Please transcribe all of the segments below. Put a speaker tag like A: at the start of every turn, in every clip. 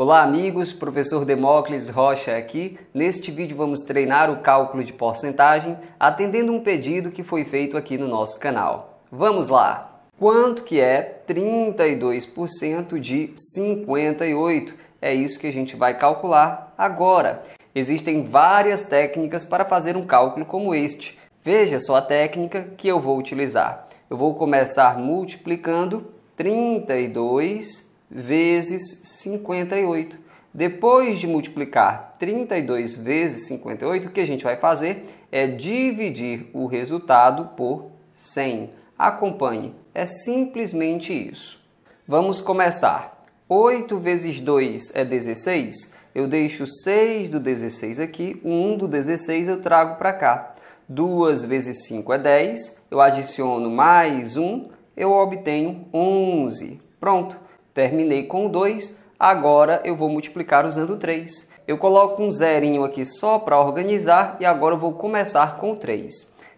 A: Olá amigos, professor Demócles Rocha aqui. Neste vídeo vamos treinar o cálculo de porcentagem atendendo um pedido que foi feito aqui no nosso canal. Vamos lá! Quanto que é 32% de 58? É isso que a gente vai calcular agora. Existem várias técnicas para fazer um cálculo como este. Veja só a técnica que eu vou utilizar. Eu vou começar multiplicando 32 vezes 58. Depois de multiplicar 32 vezes 58, o que a gente vai fazer é dividir o resultado por 100. Acompanhe, é simplesmente isso. Vamos começar. 8 vezes 2 é 16. Eu deixo 6 do 16 aqui, 1 do 16 eu trago para cá. 2 vezes 5 é 10, eu adiciono mais 1, eu obtenho 11. Pronto. Terminei com 2, agora eu vou multiplicar usando 3. Eu coloco um zerinho aqui só para organizar e agora eu vou começar com 3.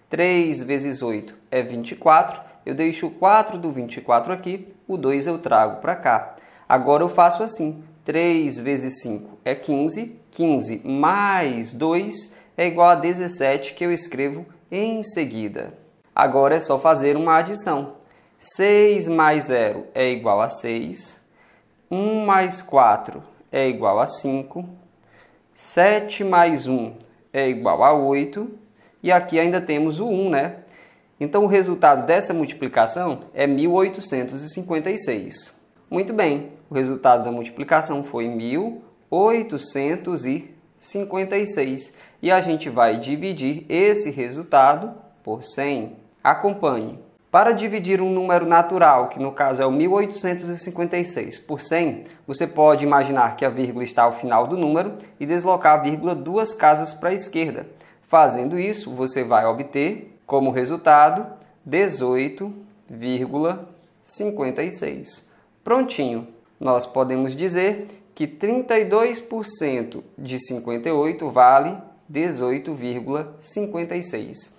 A: 3 vezes 8 é 24, eu deixo o 4 do 24 aqui, o 2 eu trago para cá. Agora eu faço assim, 3 vezes 5 é 15, 15 mais 2 é igual a 17 que eu escrevo em seguida. Agora é só fazer uma adição. 6 mais 0 é igual a 6. 1 mais 4 é igual a 5. 7 mais 1 é igual a 8. E aqui ainda temos o 1, né? Então, o resultado dessa multiplicação é 1856. Muito bem, o resultado da multiplicação foi 1856. E a gente vai dividir esse resultado por 100. Acompanhe. Para dividir um número natural, que no caso é o 1856, por 100, você pode imaginar que a vírgula está ao final do número e deslocar a vírgula duas casas para a esquerda. Fazendo isso, você vai obter como resultado 18,56. Prontinho! Nós podemos dizer que 32% de 58 vale 18,56.